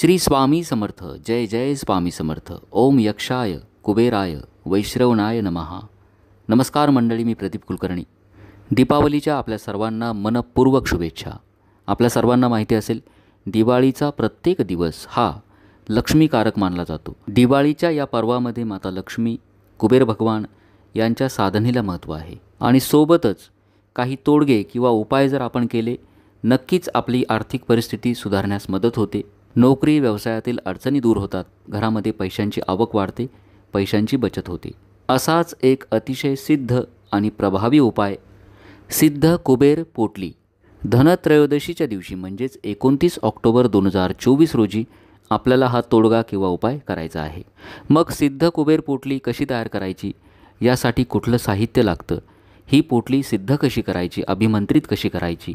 श्री स्वामी समर्थ जय जय स्वामी समर्थ ओम यक्षाय कुबेराय वैश्रवणाय नमहा नमस्कार मंडळी मी प्रदीप कुलकर्णी दीपावलीच्या आपल्या सर्वांना मनपूर्वक शुभेच्छा आपल्या सर्वांना माहिती असेल दिवाळीचा प्रत्येक दिवस हा लक्ष्मीकारक मानला जातो दिवाळीच्या या पर्वामध्ये माता लक्ष्मी कुबेर भगवान यांच्या साधनेला महत्त्व आहे आणि सोबतच काही तोडगे किंवा उपाय जर आपण केले नक्कीच आपली आर्थिक परिस्थिती सुधारण्यास मदत होते नोकरी व्यवसायातील अडचणी दूर होतात घरामध्ये पैशांची आवक वाढते पैशांची बचत होते असाच एक अतिशय सिद्ध आणि प्रभावी उपाय सिद्ध कुबेर पोटली धनत्रयोदशीच्या दिवशी म्हणजेच एकोणतीस ऑक्टोबर दोन हजार चोवीस रोजी आपल्याला हा तोडगा किंवा उपाय करायचा आहे मग सिद्ध कुबेर पोटली कशी तयार करायची यासाठी कुठलं साहित्य लागतं ही पोटली सिद्ध कशी करायची अभिमंत्रित कशी करायची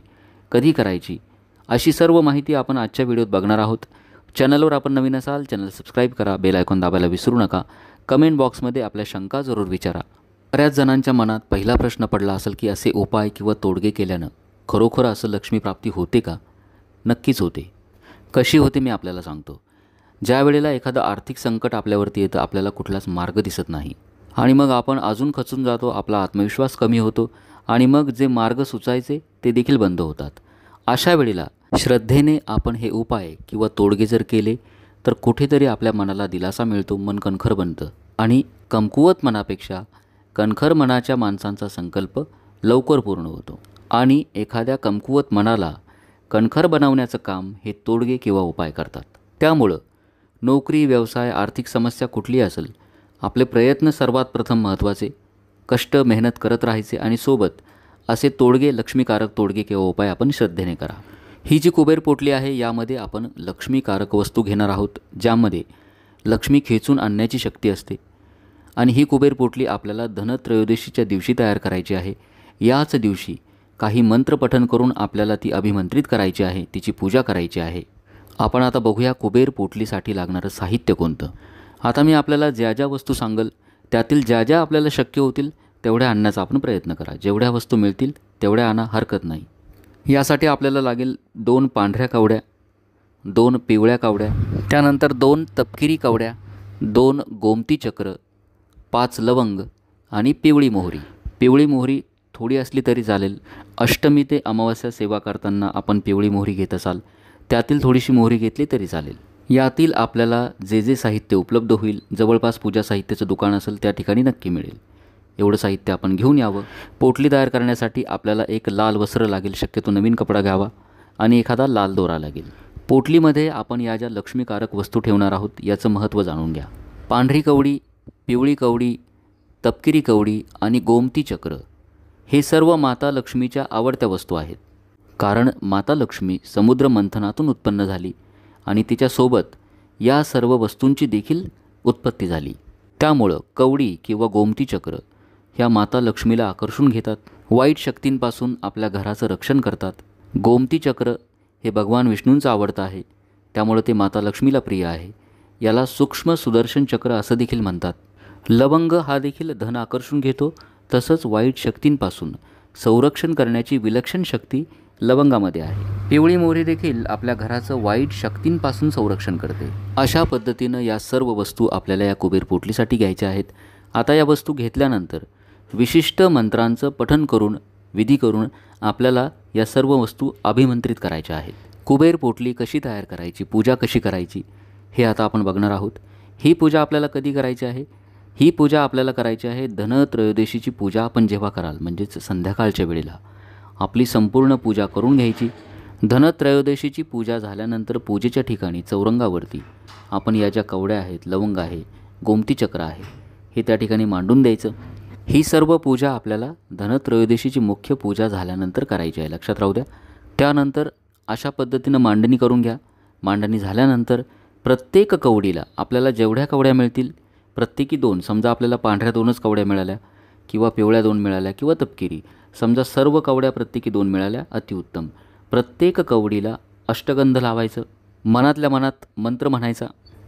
कधी करायची अशी सर्व माहिती आपण आजच्या व्हिडिओत बघणार आहोत चॅनलवर आपण नवीन असाल चॅनल सबस्क्राईब करा बेल आयकॉन दाबायला विसरू नका कमेंट बॉक्समध्ये आपल्या शंका जरूर विचारा बऱ्याच जणांच्या मनात पहिला प्रश्न पडला असेल की असे उपाय किंवा तोडगे केल्यानं खरोखर असं लक्ष्मीप्राप्ती होते का नक्कीच होते कशी होते मी आपल्याला सांगतो ज्या वेळेला एखादं आर्थिक संकट आपल्यावरती येतं आपल्याला कुठलाच मार्ग दिसत नाही आणि मग आपण अजून खचून जातो आपला आत्मविश्वास कमी होतो आणि मग जे मार्ग सुचायचे ते देखील बंद होतात अशा वेळेला श्रद्धेने आपण हे उपाय किंवा तोडगे जर केले तर कुठेतरी आपल्या मनाला दिलासा मिळतो मन कणखर बनतं आणि कमकुवत मनापेक्षा कणखर मनाच्या माणसांचा संकल्प लवकर पूर्ण होतो आणि एखाद्या कमकुवत मनाला कणखर बनवण्याचं काम हे तोडगे किंवा उपाय करतात त्यामुळं नोकरी व्यवसाय आर्थिक समस्या कुठली असेल आपले प्रयत्न सर्वात प्रथम महत्त्वाचे कष्ट मेहनत करत राहायचे आणि सोबत असे तोडगे लक्ष्मीकारक तोडगे किंवा उपाय आपण श्रद्धेने करा ही जी कुबेर पोटली आहे यामध्ये आपण लक्ष्मीकारक वस्तू घेणार आहोत ज्यामध्ये लक्ष्मी खेचून आणण्याची शक्ती असते आणि ही कुबेर पोटली आपल्याला धनत्रयोदशीच्या दिवशी तयार करायची आहे याच दिवशी काही मंत्रपठन करून आपल्याला ती अभिमंत्रित करायची आहे तिची पूजा करायची आहे आपण आता बघूया कुबेर पोटलीसाठी लागणारं साहित्य कोणतं आता मी आपल्याला ज्या ज्या वस्तू सांगल त्यातील ज्या ज्या आपल्याला शक्य होतील तेवढ्या आणण्याचा आपण प्रयत्न करा जेवढ्या वस्तू मिळतील तेवढ्या आणा हरकत नाही यासाठी आपल्याला लागेल दोन पांढऱ्या कावड्या दोन पिवळ्या कावड्या त्यानंतर दोन तपकिरी कावड्या दोन गोमती चक्र पाच लवंग आणि पिवळी मोहरी पिवळी मोहरी थोडी असली तरी चालेल अष्टमी ते अमावस्या सेवा करताना आपण पिवळी मोहरी घेत असाल त्यातील थोडीशी मोहरी घेतली तरी चालेल यातील आपल्याला जे जे साहित्य उपलब्ध होईल जवळपास पूजा साहित्याचं दुकान असेल त्या ठिकाणी नक्की मिळेल एवढं साहित्य आपण घेऊन यावं पोटली तयार करण्यासाठी आपल्याला एक लाल वस्त्र लागेल शक्यतो नवीन कपडा घ्यावा आणि एखादा लाल दोरा लागेल पोटलीमध्ये आपण या ज्या लक्ष्मीकारक वस्तू ठेवणार आहोत याचं महत्त्व जाणून घ्या पांढरी कवडी पिवळी कवडी तपकिरी कवडी आणि गोमती चक्र हे सर्व माता लक्ष्मीच्या आवडत्या वस्तू आहेत कारण माता लक्ष्मी समुद्र मंथनातून उत्पन्न झाली आणि तिच्यासोबत या सर्व वस्तूंची देखील उत्पत्ती झाली त्यामुळं कवडी किंवा गोमती चक्र ह्या माता लक्ष्मीला आकर्षून घेतात वाईट शक्तींपासून आपल्या घराचं रक्षण करतात गोमती चक्र हे भगवान विष्णूंचं आवडतं आहे त्यामुळं ते माता लक्ष्मीला प्रिय आहे याला सूक्ष्म सुदर्शन चक्र असं देखील म्हणतात लवंग हा देखील धन आकर्षून घेतो तसंच वाईट शक्तींपासून संरक्षण करण्याची विलक्षण शक्ती लवंगामध्ये आहे पिवळी मोहरी देखील आपल्या घराचं वाईट शक्तींपासून संरक्षण करते अशा पद्धतीनं या सर्व वस्तू आपल्याला या कुबेर पोटलीसाठी घ्यायच्या आहेत आता या वस्तू घेतल्यानंतर विशिष्ट मंत्रांचं पठन करून विधी करून आपल्याला या सर्व वस्तू अभिमंत्रित करायच्या आहेत कुबेर पोटली कशी तयार करायची पूजा कशी करायची हे आता आपण बघणार आहोत ही पूजा आपल्याला कधी करायची आहे ही पूजा आपल्याला करायची आहे धनत्रयोदशीची पूजा आपण जेव्हा कराल म्हणजेच संध्याकाळच्या वेळेला आपली संपूर्ण पूजा करून घ्यायची धनत्रयोदशीची पूजा झाल्यानंतर पूजेच्या ठिकाणी चौरंगावरती आपण या ज्या कवड्या आहेत लवंग आहे गोमतीचक्र आहे हे त्या ठिकाणी मांडून द्यायचं ही सर्व पूजा आपल्याला धनत्रयोदशीची मुख्य पूजा झाल्यानंतर करायची आहे लक्षात राहू द्या त्यानंतर अशा पद्धतीनं मांडणी करून घ्या मांडणी झाल्यानंतर प्रत्येक कवडीला आपल्याला जेवढ्या कवड्या मिळतील प्रत्येकी दोन समजा आपल्याला पांढऱ्या दोनच कवड्या मिळाल्या किंवा पिवळ्या दोन मिळाल्या किंवा तपकिरी समजा सर्व कवड्या प्रत्येकी दोन मिळाल्या अतिउत्तम प्रत्येक कवडीला अष्टगंध लावायचं मनातल्या मनात मंत्र म्हणायचा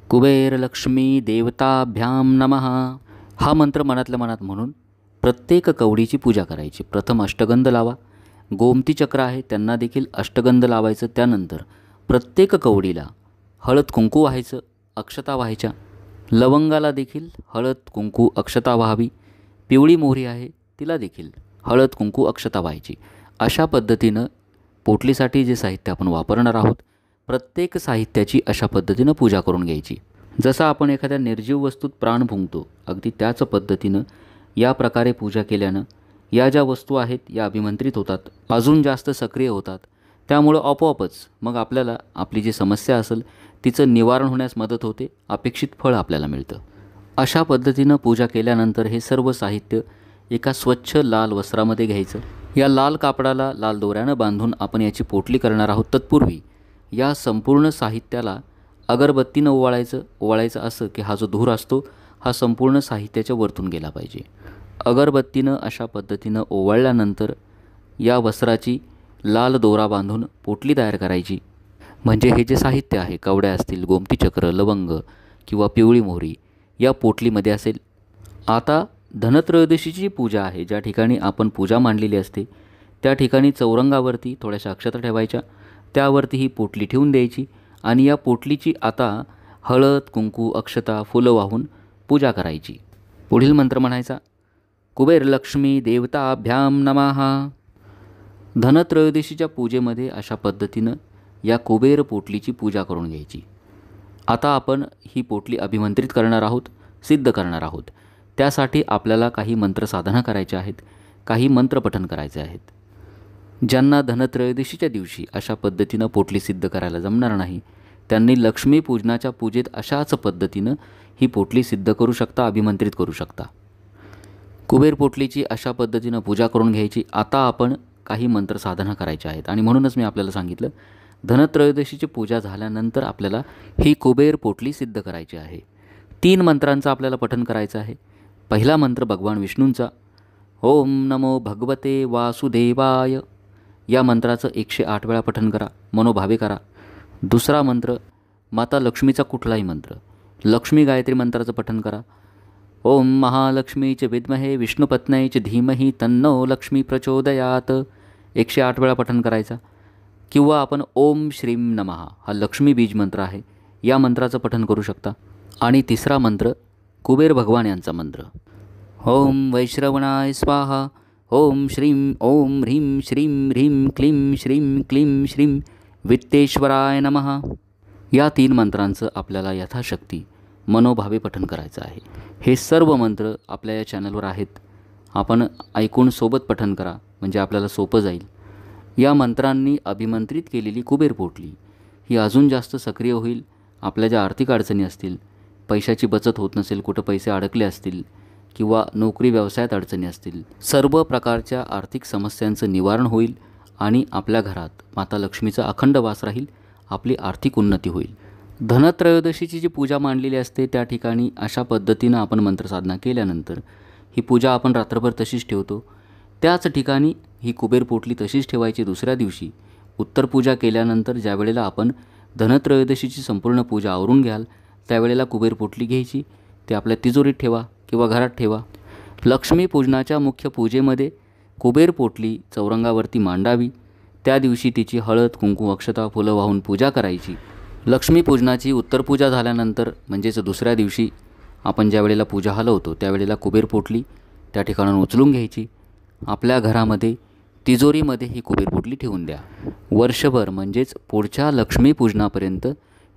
कुबेर लक्ष्मी देवताभ्याम नमः हा मंत्र मनातल्या मनात म्हणून प्रत्येक कवडीची पूजा करायची प्रथम अष्टगंध लावा गोमती चक्र आहे त्यांना देखील अष्टगंध लावायचं त्यानंतर प्रत्येक कवडीला हळद कुंकू व्हायचं अक्षता व्हायच्या लवंगाला देखील हळद कुंकू अक्षता व्हावी पिवळी मोहरी आहे तिला देखील हळद कुंकू अक्षता व्हायची अशा पद्धतीनं पोटलीसाठी जे साहित्य आपण वापरणार आहोत प्रत्येक साहित्याची अशा पद्धतीनं पूजा करून घ्यायची जसं आपण एखाद्या निर्जीव वस्तूत प्राण भुंकतो अगदी त्याच पद्धतीनं या प्रकारे पूजा केल्यानं या ज्या वस्तू आहेत या अभिमंत्रित होतात अजून जास्त सक्रिय होतात त्यामुळं आपोआपच मग आपल्याला आपली जी समस्या असेल तिचं निवारण होण्यास मदत होते अपेक्षित फळ आपल्याला मिळतं अशा पद्धतीनं पूजा केल्यानंतर हे सर्व साहित्य एका स्वच्छ लाल वस्त्रामध्ये घ्यायचं या लाल कापडाला लाल दोऱ्यानं बांधून आपण याची पोटली करणार आहोत तत्पूर्वी या संपूर्ण साहित्याला अगरबत्तीनं ओवाळायचं ओवाळायचं असं की हा जो धूर असतो हा संपूर्ण साहित्याच्या वरतून गेला पाहिजे अगरबत्तीनं अशा पद्धतीनं ओवाळल्यानंतर या वस्त्राची लाल दोरा बांधून पोटली तयार करायची म्हणजे हे जे साहित्य आहे कवड्या असतील गोमतीचक्र लवंग किंवा पिवळी मोहरी या पोटलीमध्ये असेल आता धनत्रयोदशीची पूजा आहे ज्या ठिकाणी आपण पूजा मांडलेली असते त्या ठिकाणी चौरंगावरती थोड्याशा अक्षता ठेवायच्या त्यावरती ही पोटली ठेवून द्यायची आणि या पोटलीची आता हळद कुंकू अक्षता फुलं वाहून पूजा करायची पुढील मंत्र म्हणायचा कुबेर लक्ष्मी देवताभ्याम नमाहा धनत्रयोदशीच्या पूजेमध्ये अशा पद्धतीनं या कुबेर पोटलीची पूजा करून घ्यायची आता आपण ही पोटली अभिमंत्रित करणार आहोत सिद्ध करणार आहोत त्यासाठी आपल्याला काही मंत्र साधना करायच्या आहेत काही मंत्रपठन करायचे आहेत ज्यांना धनत्रयोदशीच्या दिवशी अशा पद्धतीनं पोटली सिद्ध करायला जमणार नाही त्यांनी लक्ष्मीपूजनाच्या पूजेत अशाच पद्धतीनं ही पोटली सिद्ध करू शकता अभिमंत्रित करू शकता कुबेर पोटलीची अशा पद्धतीनं पूजा करून घ्यायची आता आपण काही मंत्रसाधना करायच्या आहेत आणि म्हणूनच मी आपल्याला सांगितलं धनत्रयोदशीची पूजा झाल्यानंतर आपल्याला ही कुबेर पोटली सिद्ध करायची आहे तीन मंत्रांचं आपल्याला पठन करायचं आहे पहिला मंत्र भगवान विष्णूंचा ओम नमो भगवते वासुदेवाय या मंत्राचं एकशे आठ वेळा पठन करा मनोभावे करा दुसरा मंत्र माता लक्ष्मीचा कुठलाही मंत्र लक्ष्मी गायत्री मंत्राचं पठन करा ओम महालक्ष्मीचे विद्महे विष्णुपत्नयचे धीमही तन्नो लक्ष्मी प्रचोदयात एकशे आठ वेळा पठन करायचा किंवा आपण ओम श्रीम नमः हा लक्ष्मी बीज मंत्र आहे या मंत्राचं पठन करू शकता आणि तिसरा मंत्र कुबेर भगवान यांचा मंत्र ओम वैश्रवणाय स्वाहा ओम श्रीम ओम ह्रीम श्रीम ह्रीम क्लीम श्रीम क्लीम श्रीम वित्तेश्वराय नमः या तीन मंत्रांचं आपल्याला यथाशक्ती मनोभावे पठन करायचं आहे हे सर्व मंत्र आपल्या या चॅनलवर आहेत आपण ऐकून सोबत पठन करा म्हणजे आपल्याला सोपं जाईल या मंत्रांनी अभिमंत्रित केलेली कुबेर पोटली ही अजून जास्त सक्रिय होईल आपल्या ज्या आर्थिक अडचणी असतील पैशाची बचत होत नसेल कुठं पैसे अडकले असतील किंवा नोकरी व्यवसायात अडचणी असतील सर्व प्रकारच्या आर्थिक समस्यांचं निवारण होईल आणि आपल्या घरात माता लक्ष्मीचा अखंड वास राहील आपली आर्थिक उन्नती होईल धनत्रयोदशीची जी पूजा मांडलेली असते त्या ठिकाणी अशा पद्धतीनं आपण मंत्रसाधना केल्यानंतर ही पूजा आपण रात्रभर तशीच ठेवतो त्याच ठिकाणी ही कुबेर पोटली तशीच ठेवायची दुसऱ्या दिवशी उत्तर पूजा केल्यानंतर ज्या वेळेला आपण धनत्रयोदशीची संपूर्ण पूजा आवरून घ्याल त्यावेळेला कुबेर पोटली घ्यायची ते आपल्या तिजोरीत ठेवा किंवा घरात ठेवा लक्ष्मी मुख्य पूजेमध्ये कुबेर पोटली चौरंगावरती मांडावी त्या दिवशी तिची हळद कुंकू अक्षता फुलं वाहून पूजा करायची लक्ष्मीपूजनाची उत्तरपूजा झाल्यानंतर म्हणजेच दुसऱ्या दिवशी आपण ज्या वेळेला पूजा हलवतो त्यावेळेला कुबेर पोटली त्या ठिकाणून उचलून घ्यायची आपल्या घरामध्ये तिजोरीमध्ये ही कुबेर पोटली ठेवून द्या वर्षभर म्हणजेच पुढच्या लक्ष्मीपूजनापर्यंत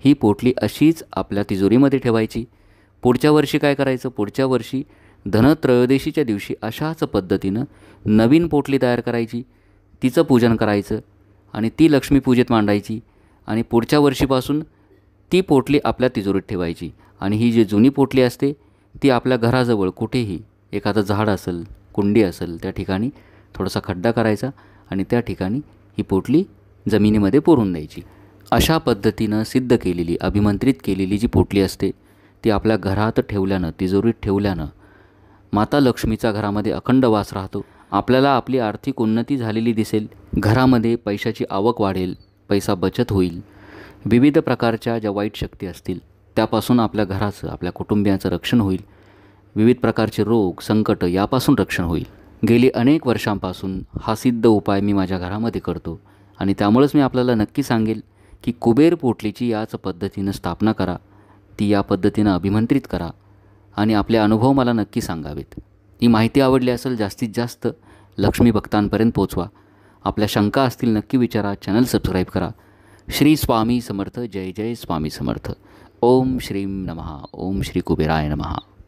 ही पोटली अशीच आपल्या तिजोरीमध्ये ठेवायची पुढच्या वर्षी काय करायचं पुढच्या वर्षी धनत्रयोदशीच्या दिवशी अशाच पद्धतीनं नवीन पोटली तयार करायची तिचं पूजन करायचं आणि ती लक्ष्मीपूजेत मांडायची आणि पुढच्या वर्षीपासून ती पोटली आपल्या तिजोरीत ठेवायची आणि ही जी जुनी पोटली असते ती आपल्या घराजवळ कुठेही एखादं झाड असेल कुंडी असेल त्या ठिकाणी थोडासा खड्डा करायचा आणि त्या ठिकाणी ही पोटली जमिनीमध्ये पुरून द्यायची अशा पद्धतीनं सिद्ध केलेली अभिमंत्रित केलेली जी पोटली असते ती आपल्या घरात ठेवल्यानं तिजोरीत ठेवल्यानं माता लक्ष्मीचा घरामध्ये अखंड वास राहतो आपल्याला आपली आर्थिक उन्नती झालेली दिसेल घरामध्ये पैशाची आवक वाढेल पैसा बचत होईल विविध प्रकारच्या ज्या वाईट शक्ती असतील त्यापासून आपल्या घराचं आपल्या कुटुंबियांचं रक्षण होईल विविध प्रकारचे रोग संकट यापासून रक्षण होईल गेली अनेक वर्षांपासून हा सिद्ध उपाय मी माझ्या घरामध्ये करतो आणि त्यामुळेच मी आपल्याला नक्की सांगेल की कुबेर पोटलीची याच पद्धतीनं स्थापना करा ती या पद्धतीनं अभिमंत्रित करा आणि आपले अनुभव मला नक्की सांगावेत ही माहिती आवडली असेल जास्तीत जास्त लक्ष्मी भक्तांपर्यंत पोचवा आपल्या शंका असतील नक्की विचारा चॅनल सबस्क्राईब करा श्री स्वामी समर्थ जय जय स्वामी समर्थ ओम श्रीम नमहा ओम श्री कुबेराय नमहा